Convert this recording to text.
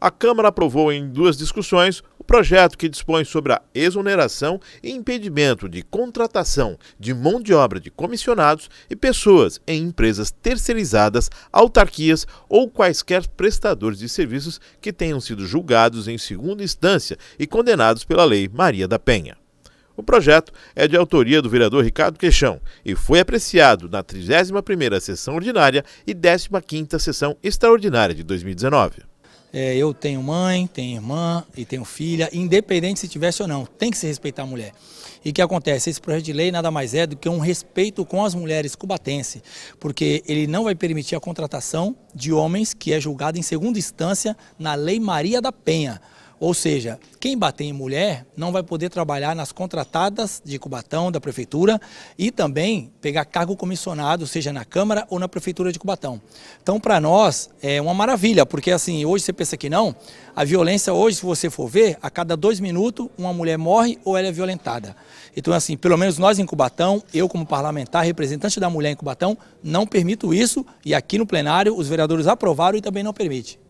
a Câmara aprovou em duas discussões o projeto que dispõe sobre a exoneração e impedimento de contratação de mão de obra de comissionados e pessoas em empresas terceirizadas, autarquias ou quaisquer prestadores de serviços que tenham sido julgados em segunda instância e condenados pela Lei Maria da Penha. O projeto é de autoria do vereador Ricardo Queixão e foi apreciado na 31ª sessão ordinária e 15ª sessão extraordinária de 2019. É, eu tenho mãe, tenho irmã e tenho filha, independente se tivesse ou não, tem que se respeitar a mulher. E o que acontece? Esse projeto de lei nada mais é do que um respeito com as mulheres cubatenses, porque ele não vai permitir a contratação de homens que é julgado em segunda instância na Lei Maria da Penha. Ou seja, quem bater em mulher não vai poder trabalhar nas contratadas de Cubatão, da Prefeitura, e também pegar cargo comissionado, seja na Câmara ou na Prefeitura de Cubatão. Então, para nós, é uma maravilha, porque assim, hoje você pensa que não, a violência hoje, se você for ver, a cada dois minutos uma mulher morre ou ela é violentada. Então, assim, pelo menos nós em Cubatão, eu como parlamentar, representante da mulher em Cubatão, não permito isso, e aqui no plenário os vereadores aprovaram e também não permite.